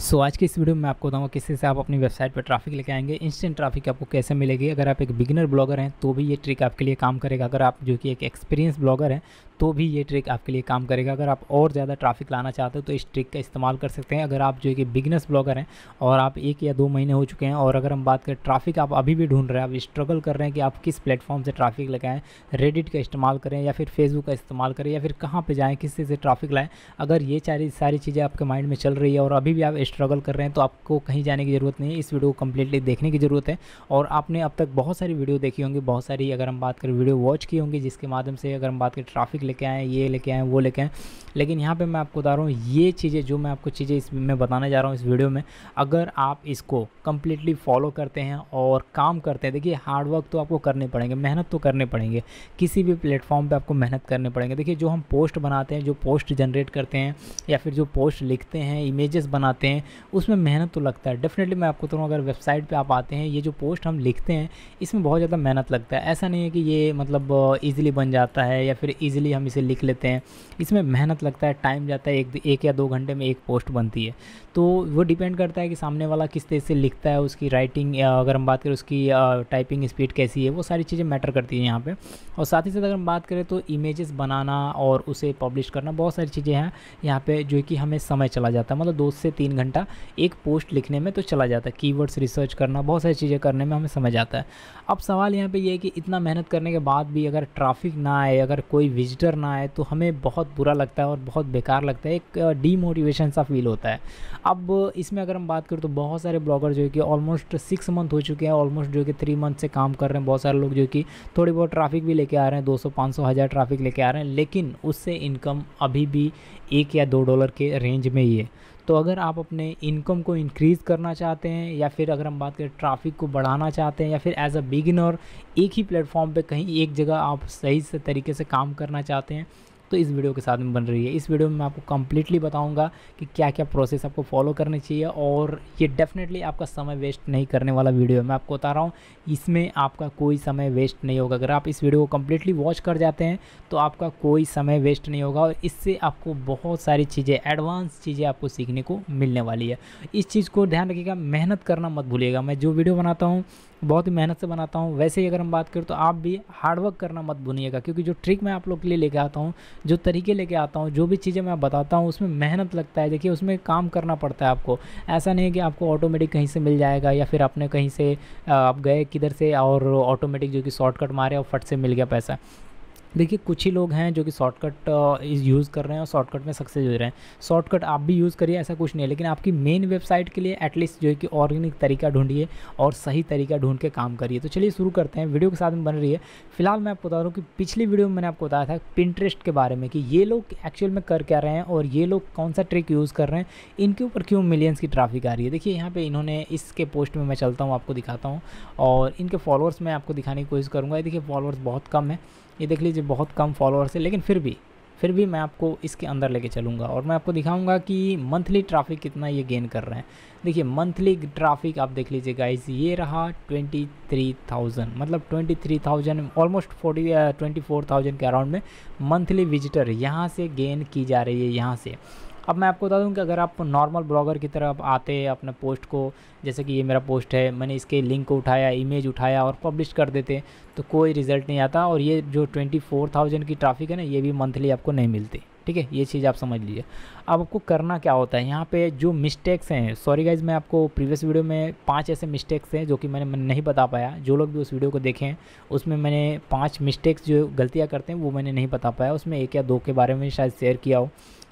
सो so, आज की इस वीडियो में मैं आपको बताऊँगा किस से आप अपनी वेबसाइट पर ट्रैफिक लेके आएंगे इंस्टेंट ट्रैफिक आपको कैसे मिलेगी अगर आप एक बिगिनर ब्लॉगर हैं तो भी ये ट्रिक आपके लिए काम करेगा अगर आप जो कि एक एक्सपीरियंस ब्लॉगर हैं तो भी ये ट्रिक आपके लिए काम करेगा अगर आप और ज़्यादा ट्रैफिक लाना चाहते हो तो इस ट्रिक का इस्तेमाल कर सकते हैं अगर आप जो है कि बिगनेस ब्लॉगर हैं और आप एक या दो महीने हो चुके हैं और अगर हम बात करें ट्राफिक आप अभी भी ढूंढ रहे हैं आप स्ट्रगल कर रहे हैं कि आप किस प्लेटफॉर्म से ट्राफिक लगाएं रेडिट का इस्तेमाल करें या फिर फेसबुक का इस्तेमाल करें या फिर कहाँ पर जाएँ किस से ट्राफिक लाएँ अगर ये सारी सारी चीज़ें आपके माइंड में चल रही है और अभी भी आप स्ट्रगल कर रहे हैं तो आपको कहीं जाने की ज़रूरत नहीं है इस वीडियो को कम्प्लीटली देखने की ज़रूरत है और आपने अब तक बहुत सारी वीडियो देखी होंगी बहुत सारी अगर हम बात करें वीडियो वॉच की होंगी जिसके माध्यम से अगर हम बात करें ट्राफिक लेके आएँ ये लेके आएँ वो लेके आएँ लेकिन यहाँ पे मैं आपको बता रहा हूँ ये चीज़ें जो मैं आपको चीज़ें इस मैं बताने जा रहा हूँ इस वीडियो में अगर आप इसको कम्प्लीटली फॉलो करते हैं और काम करते हैं देखिए हार्डवर्क तो आपको करने पड़ेंगे मेहनत तो करने पड़ेंगे किसी भी प्लेटफॉर्म पर आपको मेहनत करने पड़ेंगे देखिए जो हम पोस्ट बनाते हैं जो पोस्ट जनरेट करते हैं या फिर जो पोस्ट लिखते हैं इमेजेस बनाते हैं उसमें मेहनत तो लगता है डेफिनेटली मैं आपको तो अगर वेबसाइट पर आप आते हैं ये जो पोस्ट हम लिखते हैं इसमें बहुत ज़्यादा मेहनत लगता है ऐसा नहीं है कि ये मतलब ईजिली बन जाता है या फिर ईजिली हम इसे लिख लेते हैं इसमें मेहनत लगता है टाइम जाता है एक एक या दो घंटे में एक पोस्ट बनती है तो वो डिपेंड करता है कि सामने वाला किस तरह से लिखता है उसकी राइटिंग अगर हम बात करें उसकी टाइपिंग स्पीड कैसी है वो सारी चीज़ें मैटर करती है यहाँ पर और साथ ही साथ अगर हम बात करें तो इमेजेस बनाना और उसे पब्लिश करना बहुत सारी चीज़ें हैं यहाँ पर जो कि हमें समय चला जाता है मतलब दो से तीन घंटा एक पोस्ट लिखने में तो चला जाता है कीवर्ड्स रिसर्च करना बहुत सारी चीज़ें करने में हमें समझ आता है अब सवाल यहाँ पे ये यह है कि इतना मेहनत करने के बाद भी अगर ट्रैफिक ना आए अगर कोई विजिट विजिटर ना आए तो हमें बहुत बुरा लगता है और बहुत बेकार लगता है एक डीमोटिवेशन सा फील होता है अब इसमें अगर हम बात करें तो बहुत सारे ब्लॉगर जो है कि ऑलमोस्ट सिक्स मंथ हो चुके हैं ऑलमोस्ट जो कि थ्री मंथ से काम कर रहे हैं बहुत सारे लोग जो कि थोड़ी बहुत ट्राफिक भी लेके आ रहे हैं दो सौ पाँच सौ हज़ार ट्राफिक लेके आ रहे हैं लेकिन उससे इनकम अभी भी एक या दो डॉलर के रेंज में ही है तो अगर आप अपने इनकम को इंक्रीज़ करना चाहते हैं या फिर अगर हम बात करें ट्रैफिक को बढ़ाना चाहते हैं या फिर एज अ बिगिनर एक ही प्लेटफॉर्म पे कहीं एक जगह आप सही से तरीके से काम करना चाहते हैं तो इस वीडियो के साथ में बन रही है इस वीडियो में मैं आपको कम्प्लीटली बताऊँगा कि क्या क्या प्रोसेस आपको फॉलो करनी चाहिए और ये डेफिनेटली आपका समय वेस्ट नहीं करने वाला वीडियो है मैं आपको बता रहा हूँ इसमें आपका कोई समय वेस्ट नहीं होगा अगर आप इस वीडियो को कम्प्लीटली वॉच कर जाते हैं तो आपका कोई समय वेस्ट नहीं होगा और इससे आपको बहुत सारी चीज़ें एडवांस चीज़ें आपको सीखने को मिलने वाली है इस चीज़ को ध्यान रखिएगा मेहनत करना मत भूलिएगा मैं जो वीडियो बनाता हूँ बहुत ही मेहनत से बनाता हूँ वैसे ही अगर हम बात करें तो आप भी हार्डवर्क करना मत भूनिएगा क्योंकि जो ट्रिक मैं आप लोग के लिए लेके आता हूँ जो तरीके लेके आता हूँ जो भी चीज़ें मैं बताता हूँ उसमें मेहनत लगता है देखिए उसमें काम करना पड़ता है आपको ऐसा नहीं है कि आपको ऑटोमेटिक कहीं से मिल जाएगा या फिर आपने कहीं से आप गए किधर से और ऑटोमेटिक जो कि शॉर्टकट मारे और फट से मिल गया पैसा देखिए कुछ ही लोग हैं जो कि शॉर्टकट यूज़ कर रहे हैं और शॉर्टकट में सक्सेस हो रहे हैं शॉर्टकट आप भी यूज़ करिए ऐसा कुछ नहीं है लेकिन आपकी मेन वेबसाइट के लिए एटलीस्ट जो है कि ऑर्गेनिक तरीका ढूंढिए और सही तरीका ढूंढ के काम करिए तो चलिए शुरू करते हैं वीडियो के साथ में बन रही है फिलहाल मैं आपको बता रहा हूँ कि पिछली वीडियो में मैंने आपको बताया था पिंट्रेस्ट के बारे में कि ये लोग एक्चुअल में कर क्या रहे हैं और ये लोग कौन सा ट्रिक यूज़ कर रहे हैं इनके ऊपर क्यों मिलियंस की ट्राफिक आ रही है देखिए यहाँ पर इन्होंने इसके पोस्ट में मैं चलता हूँ आपको दिखाता हूँ और इनके फॉलोअर्स मैं आपको दिखाने की कोशिश करूँगा देखिए फॉलोअर्स बहुत कम है ये देख लीजिए बहुत कम फॉलोअर्स है लेकिन फिर भी फिर भी मैं आपको इसके अंदर लेके चलूँगा और मैं आपको दिखाऊंगा कि मंथली ट्रैफिक कितना ये गेन कर रहे हैं देखिए मंथली ट्रैफिक आप देख लीजिए गाइस ये रहा 23,000 मतलब 23,000 ऑलमोस्ट 40 24,000 के अराउंड में मंथली विजिटर यहाँ से गेन की जा रही है यहाँ से अब मैं आपको बता दूं कि अगर आप नॉर्मल ब्लॉगर की तरफ आते अपने पोस्ट को जैसे कि ये मेरा पोस्ट है मैंने इसके लिंक को उठाया इमेज उठाया और पब्लिश कर देते तो कोई रिजल्ट नहीं आता और ये जो ट्वेंटी फोर थाउजेंड की ट्राफिक है ना ये भी मंथली आपको नहीं मिलती ठीक है ये चीज़ आप समझ लीजिए अब आपको करना क्या होता है यहाँ पे जो मिस्टेक्स हैं सॉरी गाइज मैं आपको प्रीवियस वीडियो में पांच ऐसे मिस्टेक्स हैं जो कि मैंने नहीं बता पाया जो लोग भी उस वीडियो को देखें उसमें मैंने पांच मिस्टेक्स जो गलतियाँ करते हैं वो मैंने नहीं बता पाया उसमें एक या दो के बारे में शायद शेयर किया हो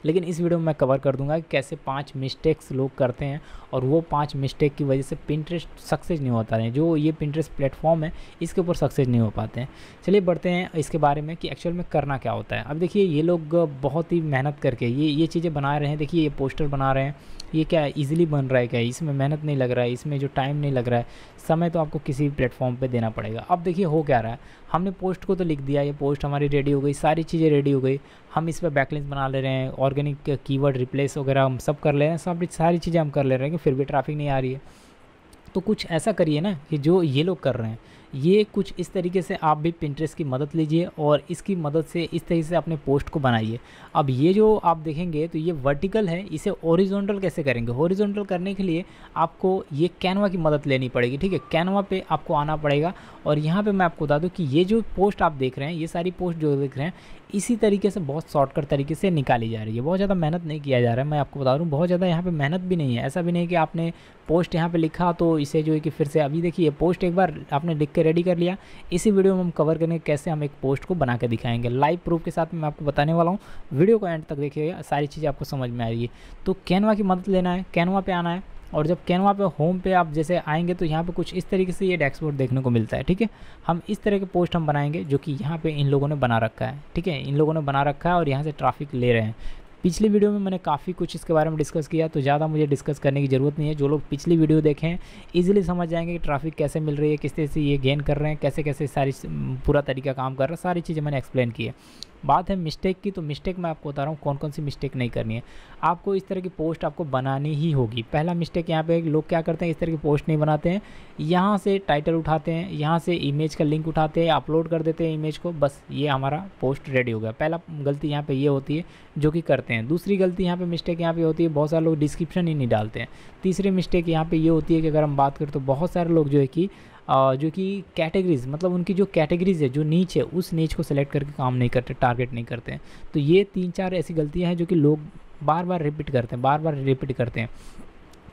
लेकिन इस वीडियो में मैं कवर कर दूंगा कि कैसे पांच मिस्टेक्स लोग करते हैं और वो पांच मिस्टेक की वजह से पिंटरेस्ट सक्सेस नहीं होता है जो ये पिंटरेस्ट प्लेटफॉर्म है इसके ऊपर सक्सेस नहीं हो पाते हैं चलिए बढ़ते हैं इसके बारे में कि एक्चुअल में करना क्या होता है अब देखिए ये लोग बहुत ही मेहनत करके ये ये चीज़ें बना रहे हैं देखिए ये पोस्टर बना रहे हैं ये क्या है ईजिली बन रहा है क्या इसमें मेहनत नहीं लग रहा है इसमें जो टाइम नहीं लग रहा है समय तो आपको किसी भी प्लेटफॉर्म पे देना पड़ेगा अब देखिए हो क्या रहा है हमने पोस्ट को तो लिख दिया ये पोस्ट हमारी रेडी हो गई सारी चीज़ें रेडी हो गई हम इस पर बैकलिंस बना ले रहे हैं ऑर्गेनिक कीवर्ड रिप्लेस वगैरह हम सब कर ले रहे हैं सब सारी चीज़ें हम कर ले रहे हैं कि फिर भी ट्रैफिक नहीं आ रही है तो कुछ ऐसा करिए ना कि जो ये लोग कर रहे हैं ये कुछ इस तरीके से आप भी पिंट्रेस की मदद लीजिए और इसकी मदद से इस तरीके से अपने पोस्ट को बनाइए अब ये जो आप देखेंगे तो ये वर्टिकल है इसे ओरिजोनटल कैसे करेंगे ओरिजोनटल करने के लिए आपको ये कैनवा की मदद लेनी पड़ेगी ठीक है कैनवा पे आपको आना पड़ेगा और यहाँ पे मैं आपको बता दूँ कि ये जो पोस्ट आप देख रहे हैं ये सारी पोस्ट जो देख रहे हैं इसी तरीके से बहुत शॉर्टकट तरीके से निकाली जा रही है बहुत ज़्यादा मेहनत नहीं किया जा रहा है मैं आपको बता रहा हूँ बहुत ज़्यादा यहाँ पे मेहनत भी नहीं है ऐसा भी नहीं कि आपने पोस्ट यहाँ पे लिखा तो इसे जो है कि फिर से अभी देखिए पोस्ट एक बार आपने लिख के रेडी कर लिया इसी वीडियो में हम कवर करेंगे कैसे हम एक पोस्ट को बना के दिखाएंगे लाइव प्रूफ के साथ मैं आपको बताने वाला हूँ वीडियो को एंड तक देखिएगा सारी चीज़ें आपको समझ में आ रही है तो कैनवा की मदद लेना है कैनवा पर आना है और जब कैनवा पे होम पे आप जैसे आएंगे तो यहाँ पे कुछ इस तरीके से ये डैशबोर्ड देखने को मिलता है ठीक है हम इस तरह के पोस्ट हम बनाएंगे जो कि यहाँ पे इन लोगों ने बना रखा है ठीक है इन लोगों ने बना रखा है और यहाँ से ट्रैफिक ले रहे हैं पिछली वीडियो में मैंने काफ़ी कुछ इसके बारे में डिस्कस किया तो ज़्यादा मुझे डिस्कस करने की ज़रूरत नहीं है जो लोग पिछली वीडियो देखें इजीली समझ जाएंगे कि ट्रैफिक कैसे मिल रही है किस तरह से ये गेन कर रहे हैं कैसे कैसे सारी पूरा तरीका काम कर रहा है सारी चीज़ें मैंने एक्सप्लेन की है बात है मिस्टेक की तो मिस्टेक मैं आपको बता रहा हूँ कौन कौन सी मिस्टेक नहीं करनी है आपको इस तरह की पोस्ट आपको बनानी ही होगी पहला मिस्टेक यहाँ पे लोग क्या करते हैं इस तरह की पोस्ट नहीं बनाते हैं यहाँ से टाइटल उठाते हैं यहाँ से इमेज का लिंक उठाते हैं अपलोड कर देते हैं इमेज को बस ये हमारा पोस्ट रेडी हो गया पहला गलती यहाँ पर ये होती है जो कि करते हैं दूसरी गलती यहाँ पर मिस्टेक यहाँ पर होती है बहुत सारे लोग डिस्क्रिप्शन ही नहीं डालते हैं तीसरी मिस्टेक यहाँ पर ये होती है कि अगर हम बात करें तो बहुत सारे लोग जो है कि जो कि कैटेगरीज़ मतलब उनकी जो कैटेगरीज़ है जो नीच है उस नीच को सेलेक्ट करके काम नहीं करते टारगेट नहीं करते तो ये तीन चार ऐसी गलतियाँ हैं जो कि लोग बार बार रिपीट करते हैं बार बार रिपीट करते हैं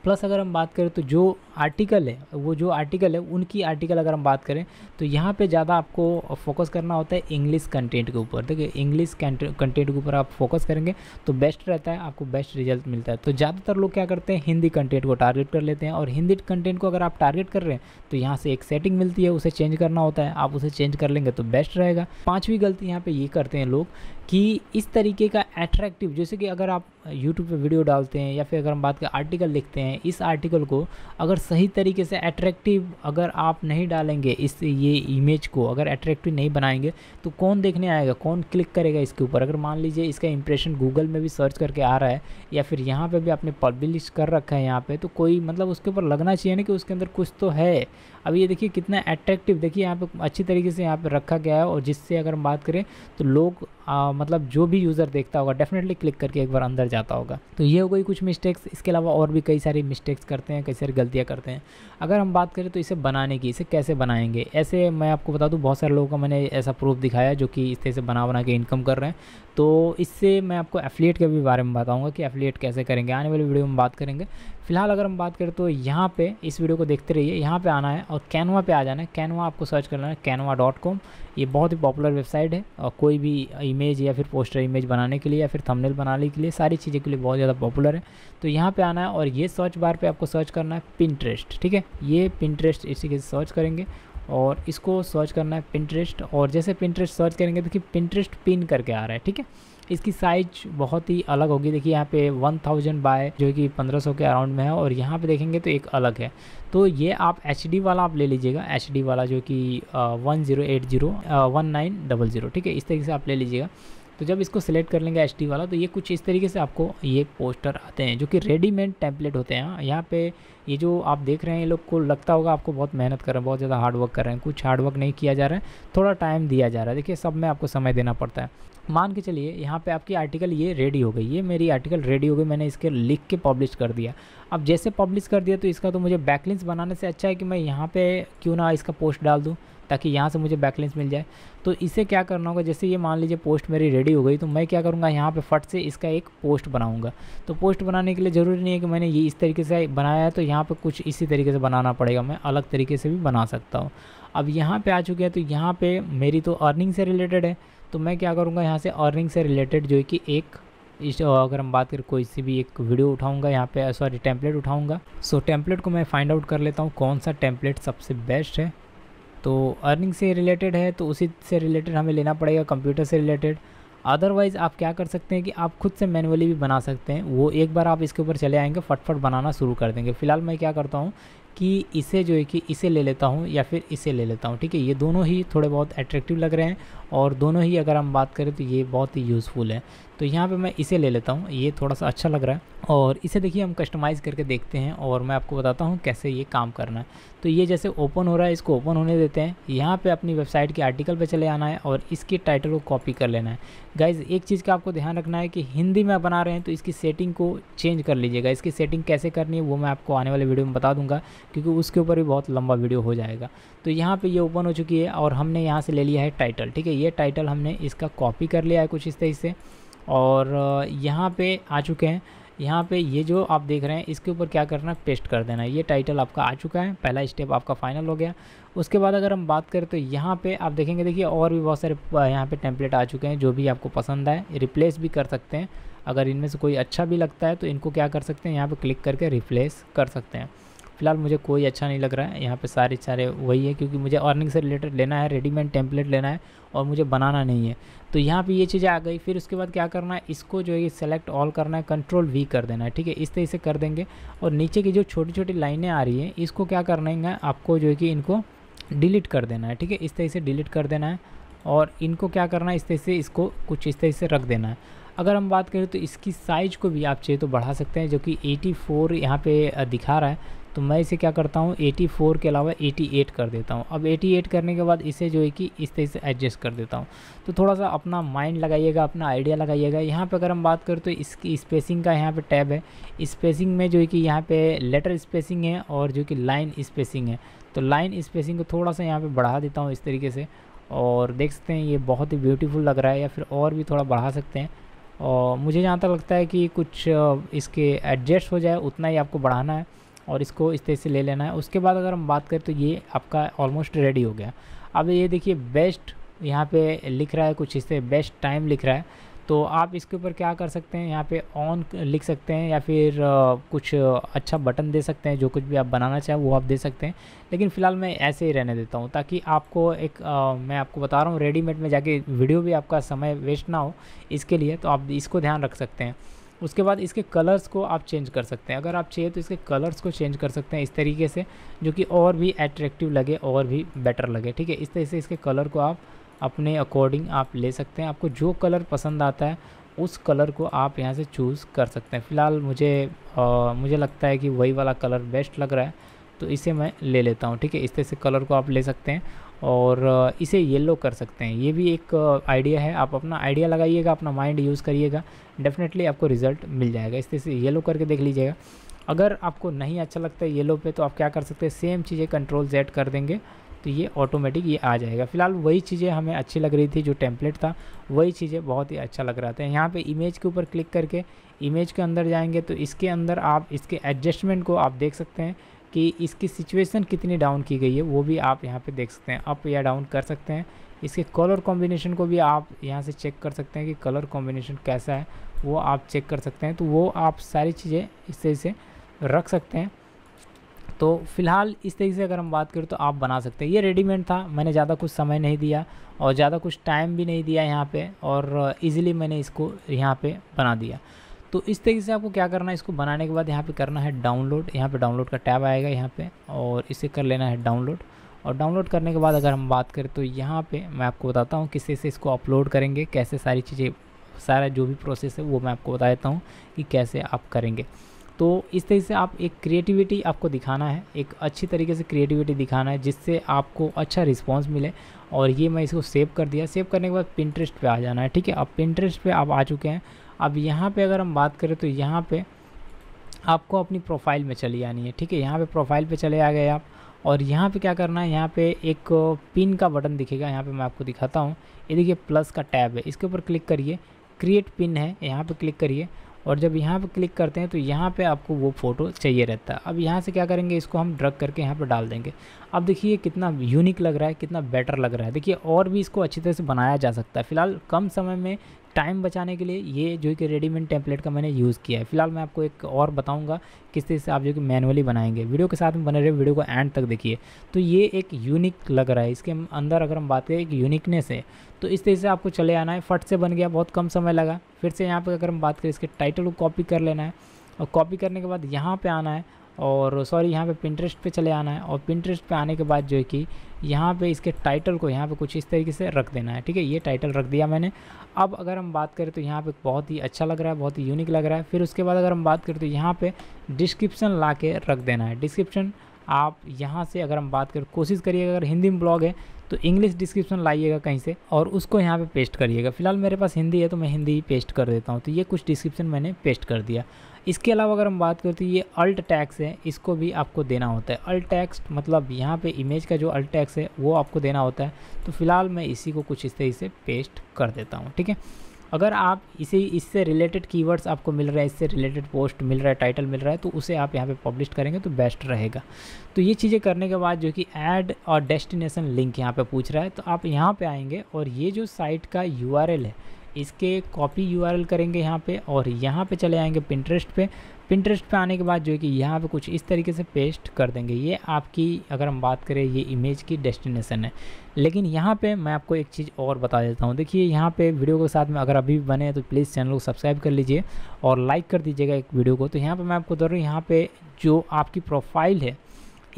प्लस अगर हम बात करें तो जो आर्टिकल है वो जो आर्टिकल है उनकी आर्टिकल अगर हम बात करें तो यहाँ पे ज़्यादा आपको फोकस करना होता है इंग्लिश कंटेंट के ऊपर देखिए इंग्लिश कंटेंट के ऊपर आप फोकस करेंगे तो बेस्ट रहता है आपको बेस्ट रिजल्ट मिलता है तो ज़्यादातर लोग क्या करते हैं हिंदी कंटेंट को टारगेट कर लेते हैं और हिंदी कंटेंट को अगर आप टारगेट कर रहे हैं तो यहाँ से एक सेटिंग मिलती है उसे चेंज करना होता है आप उसे चेंज कर लेंगे तो बेस्ट रहेगा पाँचवीं गलती यहाँ पर ये करते हैं लोग कि इस तरीके का एट्रैक्टिव जैसे कि अगर आप यूट्यूब पे वीडियो डालते हैं या फिर अगर हम बात करें आर्टिकल लिखते हैं इस आर्टिकल को अगर सही तरीके से एट्रैक्टिव अगर आप नहीं डालेंगे इस ये इमेज को अगर एट्रैक्टिव नहीं बनाएंगे तो कौन देखने आएगा कौन क्लिक करेगा इसके ऊपर अगर मान लीजिए इसका इंप्रेशन गूगल में भी सर्च करके आ रहा है या फिर यहाँ पर भी आपने पब्लिश कर रखा है यहाँ पर तो कोई मतलब उसके ऊपर लगना चाहिए ना कि उसके अंदर कुछ तो है अब ये देखिए कितना एट्रैक्टिव देखिए यहाँ पर अच्छी तरीके से यहाँ पर रखा गया है और जिससे अगर हम बात करें तो लोग आ, मतलब जो भी यूज़र देखता होगा डेफिनेटली क्लिक करके एक बार अंदर जाता होगा तो ये हो गई कुछ मिस्टेक्स इसके अलावा और भी कई सारी मिस्टेक्स करते हैं कई सारी गलतियाँ करते हैं अगर हम बात करें तो इसे बनाने की इसे कैसे बनाएंगे ऐसे मैं आपको बता दूँ बहुत सारे लोगों का मैंने ऐसा प्रूफ दिखाया जो कि इस तरह से बना बना के इनकम कर रहे हैं तो इससे मैं आपको एफिलिएट के भी बारे में बताऊंगा कि एफिलिएट कैसे करेंगे आने वाली वीडियो में बात करेंगे फिलहाल अगर हम बात करें तो यहाँ पे इस वीडियो को देखते रहिए यहाँ पे आना है और कैनवा पे आ जाना है कैनवा आपको सर्च करना है कैनवा डॉट कॉम ये बहुत ही पॉपुलर वेबसाइट है और कोई भी इमेज या फिर पोस्टर इमेज बनाने के लिए या फिर थंबनेल बनाने के लिए सारी चीज़ें के लिए बहुत ज़्यादा पॉपुलर है तो यहाँ पर आना है और ये सर्च बार पर आपको सर्च करना है पिन ठीक है ये पिन इसी के सर्च करेंगे और इसको सर्च करना है पिंटरेस्ट और जैसे पिंटरेस्ट सर्च करेंगे देखिए पिंटरेस्ट पिन करके आ रहा है ठीक है इसकी साइज बहुत ही अलग होगी देखिए यहाँ पे 1000 थाउजेंड बाय जो कि 1500 के अराउंड में है और यहाँ पे देखेंगे तो एक अलग है तो ये आप एच वाला आप ले लीजिएगा एच वाला जो कि one zero eight zero one nine double zero ठीक है इस तरीके से आप ले लीजिएगा तो जब इसको सिलेक्ट कर लेंगे एच वाला तो ये कुछ इस तरीके से आपको ये पोस्टर आते हैं जो कि रेडीमेड टैंपलेट होते हैं यहाँ पे ये जो आप देख रहे हैं ये लोग को लगता होगा आपको बहुत मेहनत कर रहे हैं बहुत ज़्यादा हार्ड वर्क कर रहे हैं कुछ हार्ड वर्क नहीं किया जा रहा है थोड़ा टाइम दिया जा रहा है देखिए सब में आपको समय देना पड़ता है मान के चलिए यहाँ पर आपकी आर्टिकल ये रेडी हो गई ये मेरी आर्टिकल रेडी हो गई मैंने इसके लिख के पब्लिश कर दिया अब जैसे पब्लिश कर दिया तो इसका तो मुझे बैकलिंस बनाने से अच्छा है कि मैं यहाँ पर क्यों ना इसका पोस्ट डाल दूँ ताकि यहाँ से मुझे बैकलेंस मिल जाए तो इसे क्या करना होगा जैसे ये मान लीजिए पोस्ट मेरी रेडी हो गई तो मैं क्या करूँगा यहाँ पर फट से इसका एक पोस्ट बनाऊँगा तो पोस्ट बनाने के लिए ज़रूरी नहीं है कि मैंने ये इस तरीके से बनाया है तो यहाँ पर कुछ इसी तरीके से बनाना पड़ेगा मैं अलग तरीके से भी बना सकता हूँ अब यहाँ पर आ चुके हैं तो यहाँ पर मेरी तो अर्निंग से रिलेटेड है तो मैं क्या करूँगा यहाँ से अर्निंग से रिलेटेड जो है कि एक इस अगर हम बात करें कोई सी भी एक वीडियो उठाऊंगा यहाँ पे सॉरी टेम्पलेट उठाऊंगा सो so, टेम्पलेट को मैं फाइंड आउट कर लेता हूँ कौन सा टेम्पलेट सबसे बेस्ट है तो अर्निंग से रिलेटेड है तो उसी से रिलेटेड हमें लेना पड़ेगा कंप्यूटर से रिलेटेड अदरवाइज़ आप क्या कर सकते हैं कि आप खुद से मैनुअली भी बना सकते हैं वो एक बार आप इसके ऊपर चले आएंगे फटफट बनाना शुरू कर देंगे फ़िलहाल मैं क्या करता हूँ कि इसे जो है कि इसे ले लेता हूँ या फिर इसे ले लेता हूँ ठीक है ये दोनों ही थोड़े बहुत अट्रैक्टिव लग रहे हैं और दोनों ही अगर हम बात करें तो ये बहुत ही यूज़फुल है तो यहाँ पे मैं इसे ले लेता हूँ ये थोड़ा सा अच्छा लग रहा है और इसे देखिए हम कस्टमाइज़ करके देखते हैं और मैं आपको बताता हूँ कैसे ये काम करना है तो ये जैसे ओपन हो रहा है इसको ओपन होने देते हैं यहाँ पे अपनी वेबसाइट के आर्टिकल पे चले आना है और इसके टाइटल को कॉपी कर लेना है गाइज एक चीज़ का आपको ध्यान रखना है कि हिंदी में बना रहे हैं तो इसकी सेटिंग को चेंज कर लीजिएगा इसकी सेटिंग कैसे करनी है वो मैं आपको आने वाले वीडियो में बता दूंगा क्योंकि उसके ऊपर भी बहुत लंबा वीडियो हो जाएगा तो यहाँ पर ये ओपन हो चुकी है और हमने यहाँ से ले लिया है टाइटल ठीक है ये टाइटल हमने इसका कॉपी कर लिया है कुछ इस तरह से और यहाँ पे आ चुके हैं यहाँ पे ये जो आप देख रहे हैं इसके ऊपर क्या करना है पेस्ट कर देना है ये टाइटल आपका आ चुका है पहला स्टेप आपका फाइनल हो गया उसके बाद अगर हम बात करें तो यहाँ पे आप देखेंगे देखिए और भी बहुत सारे यहाँ पे टेम्पलेट आ चुके हैं जो भी आपको पसंद आए रिप्लेस भी कर सकते हैं अगर इनमें से कोई अच्छा भी लगता है तो इनको क्या कर सकते हैं यहाँ पर क्लिक करके रिप्लेस कर सकते हैं फ़िलहाल मुझे कोई अच्छा नहीं लग रहा है यहाँ पे सारे सारे वही है क्योंकि मुझे अर्निंग से रिलेटेड लेना है रेडीमेड टेम्पलेट लेना है और मुझे बनाना नहीं है तो यहाँ पे ये चीज़ें आ गई फिर उसके बाद क्या करना है इसको जो है सेलेक्ट ऑल करना है कंट्रोल वी कर देना है ठीक है इस तरह से कर देंगे और नीचे की जो छोटी छोटी लाइनें आ रही हैं इसको क्या करना है आपको जो है कि इनको डिलीट कर देना है ठीक है इस तरह से डिलीट कर देना है और इनको क्या करना है इस तरह से इसको कुछ इस तरह से रख देना है अगर हम बात करें तो इसकी साइज़ को भी आप चाहिए तो बढ़ा सकते हैं जो कि 84 फोर यहाँ पर दिखा रहा है तो मैं इसे क्या करता हूँ 84 के अलावा 88 कर देता हूँ अब 88 करने के बाद इसे जो है कि इस तरह से एडजस्ट कर देता हूँ तो थोड़ा सा अपना माइंड लगाइएगा अपना आइडिया लगाइएगा यहाँ पे अगर हम बात करें तो इसकी स्पेसिंग का यहाँ पे टैब है स्पेसिंग में जो है कि यहाँ पे लेटर स्पेसिंग है और जो कि लाइन स्पेसिंग है तो लाइन स्पेसिंग को थोड़ा सा यहाँ पर बढ़ा देता हूँ इस तरीके से और देख सकते हैं ये बहुत ही ब्यूटीफुल लग रहा है या फिर और भी थोड़ा बढ़ा सकते हैं और मुझे जहाँ तक लगता है कि कुछ इसके एडजस्ट हो जाए उतना ही आपको बढ़ाना है और इसको इस तरह से ले लेना है उसके बाद अगर हम बात करें तो ये आपका ऑलमोस्ट रेडी हो गया अब ये देखिए बेस्ट यहाँ पे लिख रहा है कुछ इससे बेस्ट टाइम लिख रहा है तो आप इसके ऊपर क्या कर सकते हैं यहाँ पे ऑन लिख सकते हैं या फिर कुछ अच्छा बटन दे सकते हैं जो कुछ भी आप बनाना चाहें वो आप दे सकते हैं लेकिन फ़िलहाल मैं ऐसे ही रहने देता हूँ ताकि आपको एक आ, मैं आपको बता रहा हूँ रेडीमेड में जाके वीडियो भी आपका समय वेस्ट ना हो इसके लिए तो आप इसको ध्यान रख सकते हैं उसके बाद इसके कलर्स को आप चेंज कर सकते हैं अगर आप चाहिए तो इसके कलर्स को चेंज कर सकते हैं इस तरीके से जो कि और भी एट्रैक्टिव लगे और भी बेटर लगे ठीक है इस तरह से इसके कलर को आप अपने अकॉर्डिंग आप ले सकते हैं आपको जो कलर पसंद आता है उस कलर को आप यहाँ से चूज़ कर सकते हैं फ़िलहाल मुझे आ, मुझे लगता है कि वही वाला कलर बेस्ट लग रहा है तो इसे मैं ले लेता हूँ ठीक है इस तरह से कलर को आप ले सकते हैं और इसे येलो कर सकते हैं ये भी एक आइडिया है आप अपना आइडिया लगाइएगा अपना माइंड यूज़ करिएगा डेफिनेटली आपको रिज़ल्ट मिल जाएगा इस तरह से येलो करके देख लीजिएगा अगर आपको नहीं अच्छा लगता है येलो पे तो आप क्या कर सकते हैं सेम चीज़ें कंट्रोल जेड कर देंगे तो ये ऑटोमेटिक ये आ जाएगा फिलहाल वही चीज़ें हमें अच्छी लग रही थी जो टेम्पलेट था वही चीज़ें बहुत ही अच्छा लग रहा था यहाँ पे इमेज के ऊपर क्लिक करके इमेज के अंदर जाएंगे तो इसके अंदर आप इसके एडजस्टमेंट को आप देख सकते हैं कि इसकी सिचुएशन कितनी डाउन की गई है वो भी आप यहाँ पे देख सकते हैं अप या डाउन कर सकते हैं इसके कलर कॉम्बिनेशन को भी आप यहाँ से चेक कर सकते हैं कि कलर कॉम्बिनेशन कैसा है वो आप चेक कर सकते हैं तो वो आप सारी चीज़ें इस तरह से रख सकते हैं तो फिलहाल इस तरीके से अगर हम बात करें तो आप बना सकते हैं ये रेडीमेड था मैंने ज़्यादा कुछ समय नहीं दिया और ज़्यादा कुछ टाइम भी नहीं दिया यहाँ पे और इजीली मैंने इसको यहाँ पे बना दिया तो इस तरीके से आपको क्या करना है इसको बनाने के बाद यहाँ पे करना है डाउनलोड यहाँ पे डाउनलोड का टैब आएगा यहाँ पे और इसे कर लेना है डाउनलोड और डाउनलोड करने के बाद अगर हम बात करें तो यहाँ पे मैं आपको बताता हूँ किससे से इसको अपलोड करेंगे कैसे सारी चीज़ें सारा जो भी प्रोसेस है वो मैं आपको बता देता हूँ कि कैसे आप करेंगे तो इस तरीके से आप एक क्रिएटिविटी आपको दिखाना है एक अच्छी तरीके से क्रिएटिविटी दिखाना है जिससे आपको अच्छा रिस्पांस मिले और ये मैं इसको सेव कर दिया सेव करने के बाद पिंट्रेस्ट पे आ जाना है ठीक है अब पिंट्रेस्ट पे आप आ चुके हैं अब यहाँ पे अगर हम बात करें तो यहाँ पे आपको अपनी प्रोफाइल में चली आनी है ठीक है यहाँ पे प्रोफाइल पे चले आ गए आप और यहाँ पे क्या करना है यहाँ पे एक पिन का बटन दिखेगा यहाँ पे मैं आपको दिखाता हूँ ये देखिए प्लस का टैब है इसके ऊपर क्लिक करिए क्रिएट पिन है यहाँ पर क्लिक करिए और जब यहाँ पर क्लिक करते हैं तो यहाँ पर आपको वो फ़ोटो चाहिए रहता है अब यहाँ से क्या करेंगे इसको हम ड्रग करके यहाँ पर डाल देंगे अब देखिए कितना यूनिक लग रहा है कितना बेटर लग रहा है देखिए और भी इसको अच्छी तरह से बनाया जा सकता है फिलहाल कम समय में टाइम बचाने के लिए ये जो कि रेडीमेड टेम्पलेट का मैंने यूज़ किया है फिलहाल मैं आपको एक और बताऊंगा किस तरह से आप जो कि मैनुअली बनाएंगे वीडियो के साथ में बने रहे वीडियो को एंड तक देखिए तो ये एक यूनिक लग रहा है इसके अंदर अगर हम बात करें एक यूनिकनेस है तो इस तरह से आपको चले आना है फट से बन गया बहुत कम समय लगा फिर से यहाँ पर अगर हम बात करें इसके टाइटल को कॉपी कर लेना है और कॉपी करने के बाद यहाँ पर आना है और सॉरी यहाँ पे पिंट्रेस्ट पे चले आना है और पिंट्रेस्ट पे आने के बाद जो है कि यहाँ पे इसके टाइटल को यहाँ पे कुछ इस तरीके से रख देना है ठीक है ये टाइटल रख दिया मैंने अब अगर हम बात करें तो यहाँ पे बहुत ही अच्छा लग रहा है बहुत ही यूनिक लग रहा है फिर उसके बाद अगर हम बात करें तो यहाँ पर डिस्क्रिप्शन ला के रख देना है डिस्क्रिप्शन आप यहाँ से अगर हम बात करें कोशिश करिए अगर हिंदी में ब्लॉग है तो इंग्लिश डिस्क्रिप्शन लाइएगा कहीं से और उसको यहाँ पे पेस्ट करिएगा फिलहाल मेरे पास हिंदी है तो मैं हिंदी ही पेस्ट कर देता हूँ तो ये कुछ डिस्क्रिप्शन मैंने पेस्ट कर दिया इसके अलावा अगर हम बात करते हैं ये अल्ट टैक्स है इसको भी आपको देना होता है अल्ट टैक्स मतलब यहाँ पर इमेज का जो अल्ट टैक्स है वो आपको देना होता है तो फिलहाल मैं इसी को कुछ इस तरीके से पेस्ट कर देता हूँ ठीक है अगर आप इसी इससे रिलेटेड कीवर्ड्स आपको मिल रहा है इससे रिलेटेड पोस्ट मिल रहा है टाइटल मिल रहा है तो उसे आप यहाँ पे पब्लिश करेंगे तो बेस्ट रहेगा तो ये चीज़ें करने के बाद जो कि ऐड और डेस्टिनेशन लिंक यहाँ पे पूछ रहा है तो आप यहाँ पे आएंगे और ये जो साइट का यू है इसके कॉपी यू करेंगे यहाँ पे और यहाँ पे चले आएंगे पिंटरेस्ट पे पिंटरेस्ट पे आने के बाद जो है कि यहाँ पे कुछ इस तरीके से पेस्ट कर देंगे ये आपकी अगर हम बात करें ये इमेज की डेस्टिनेशन है लेकिन यहाँ पे मैं आपको एक चीज़ और बता देता हूँ देखिए यहाँ पे वीडियो के साथ में अगर अभी भी बने तो प्लीज़ चैनल को सब्सक्राइब कर लीजिए और लाइक कर दीजिएगा एक वीडियो को तो यहाँ पर मैं आपको बता यहाँ पर जो आपकी प्रोफाइल है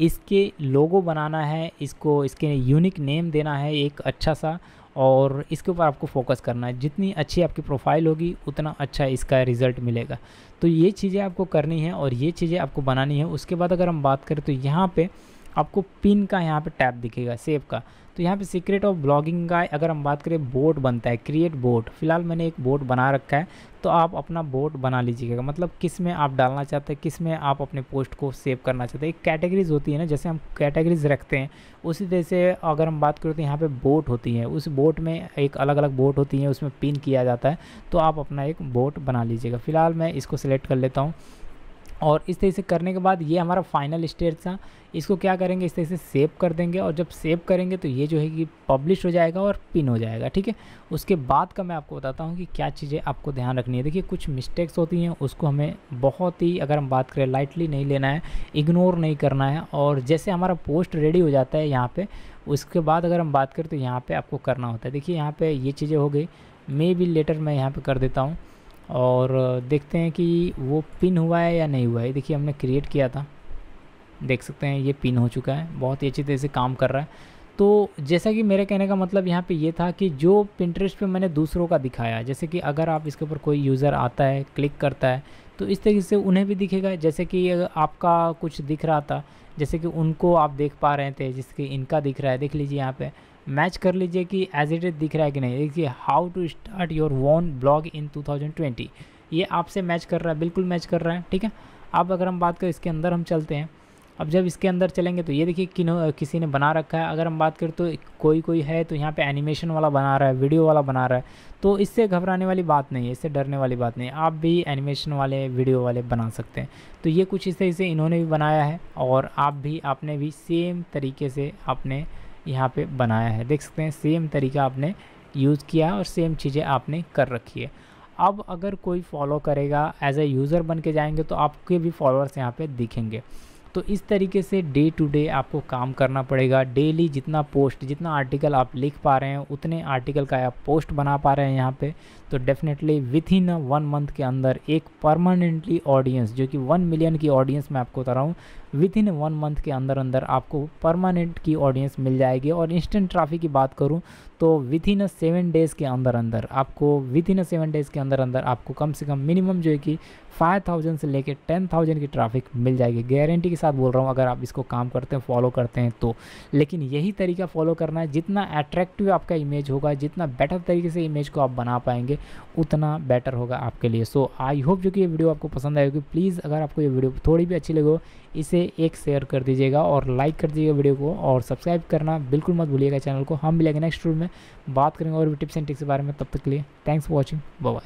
इसके लोगो बनाना है इसको इसके यूनिक नेम देना है एक अच्छा सा और इसके ऊपर आपको फोकस करना है जितनी अच्छी आपकी प्रोफाइल होगी उतना अच्छा इसका रिज़ल्ट मिलेगा तो ये चीज़ें आपको करनी है और ये चीज़ें आपको बनानी है उसके बाद अगर हम बात करें तो यहाँ पर आपको पिन का यहाँ पे टैप दिखेगा सेव का तो यहाँ पे सीक्रेट ऑफ ब्लॉगिंग का अगर हम बात करें बोर्ड बनता है क्रिएट बोर्ड फिलहाल मैंने एक बोर्ड बना रखा है तो आप अपना बोर्ड बना लीजिएगा मतलब किस में आप डालना चाहते हैं किस में आप अपने पोस्ट को सेव करना चाहते हैं एक कैटेगरीज होती है ना जैसे हम कैटेगरीज रखते हैं उसी तरह से अगर हम बात करें तो यहाँ पर बोट होती है उस बोट में एक अलग अलग बोट होती है उसमें पिन किया जाता है तो आप अपना एक बोट बना लीजिएगा फिलहाल मैं इसको सिलेक्ट कर लेता हूँ और इस तरह से करने के बाद ये हमारा फाइनल स्टेज था इसको क्या करेंगे इस तरह से सेव कर देंगे और जब सेव करेंगे तो ये जो है कि पब्लिश हो जाएगा और पिन हो जाएगा ठीक है उसके बाद का मैं आपको बताता हूँ कि क्या चीज़ें आपको ध्यान रखनी है देखिए कुछ मिस्टेक्स होती हैं उसको हमें बहुत ही अगर हम बात करें लाइटली नहीं लेना है इग्नोर नहीं करना है और जैसे हमारा पोस्ट रेडी हो जाता है यहाँ पर उसके बाद अगर हम बात करें तो यहाँ पर आपको करना होता है देखिए यहाँ पर ये चीज़ें हो गई मे भी लेटर मैं यहाँ पर कर देता हूँ और देखते हैं कि वो पिन हुआ है या नहीं हुआ है देखिए हमने क्रिएट किया था देख सकते हैं ये पिन हो चुका है बहुत ही अच्छी तरह से काम कर रहा है तो जैसा कि मेरे कहने का मतलब यहाँ पे ये था कि जो पिंटरेस्ट पे मैंने दूसरों का दिखाया जैसे कि अगर आप इसके ऊपर कोई यूज़र आता है क्लिक करता है तो इस तरीके से उन्हें भी दिखेगा जैसे कि आपका कुछ दिख रहा था जैसे कि उनको आप देख पा रहे थे जिसके इनका दिख रहा है देख लीजिए यहाँ पर मैच कर लीजिए कि एज इट इज दिख रहा है कि नहीं देखिए how to start your own blog in 2020 ये आपसे मैच कर रहा है बिल्कुल मैच कर रहा है ठीक है अब अगर हम बात करें इसके अंदर हम चलते हैं अब जब इसके अंदर चलेंगे तो ये देखिए किन किसी ने बना रखा है अगर हम बात करें तो कोई कोई है तो यहाँ पर एनिमेशन वाला बना रहा है वीडियो वाला बना रहा है तो इससे घबराने वाली बात नहीं है इससे डरने वाली बात नहीं आप भी एनिमेशन वाले वीडियो वाले बना सकते हैं तो ये कुछ इस तरीके से इन्होंने भी बनाया है और आप भी आपने भी सेम तरीके से आपने यहाँ पे बनाया है देख सकते हैं सेम तरीका आपने यूज़ किया है और सेम चीज़ें आपने कर रखी है अब अगर कोई फॉलो करेगा एज ए यूज़र बन के जाएंगे तो आपके भी फॉलोअर्स यहाँ पे दिखेंगे तो इस तरीके से डे टू डे आपको काम करना पड़ेगा डेली जितना पोस्ट जितना आर्टिकल आप लिख पा रहे हैं उतने आर्टिकल का आप पोस्ट बना पा रहे हैं यहाँ पर तो definitely within one month के अंदर एक परमानेंटली ऑडियंस जो कि वन मिलियन की ऑडियंस मैं आपको बता रहा हूँ विथ इन वन मंथ के अंदर अंदर आपको परमानेंट की ऑडियंस मिल जाएगी और इंस्टेंट ट्राफिक की बात करूँ तो विथ इन सेवन डेज़ के अंदर अंदर आपको विथ इन सेवन डेज़ के अंदर अंदर आपको कम से कम मिनिमम जो है कि फाइव थाउजेंड से लेकर टेन थाउजेंड की ट्राफिक मिल जाएगी गारंटी के साथ बोल रहा हूँ अगर आप इसको काम करते हैं फॉलो करते हैं तो लेकिन यही तरीका फॉलो करना है जितना अट्रैक्टिव आपका इमेज होगा जितना बेटर तरीके से इमेज को आप बना पाएंगे उतना बेटर होगा आपके लिए सो आई होप जो कि ये वीडियो आपको पसंद आए क्योंकि प्लीज़ अगर आपको ये वीडियो थोड़ी भी अच्छी लगे इसे एक शेयर कर दीजिएगा और लाइक कर दीजिएगा वीडियो को और सब्सक्राइब करना बिल्कुल मत भूलिएगा चैनल को हम मिलेंगे नेक्स्ट वीडियो में बात करेंगे और भी टिप्स एंड टिक्स के बारे में तब तक के लिए थैंक्स फॉर वॉचिंग बाय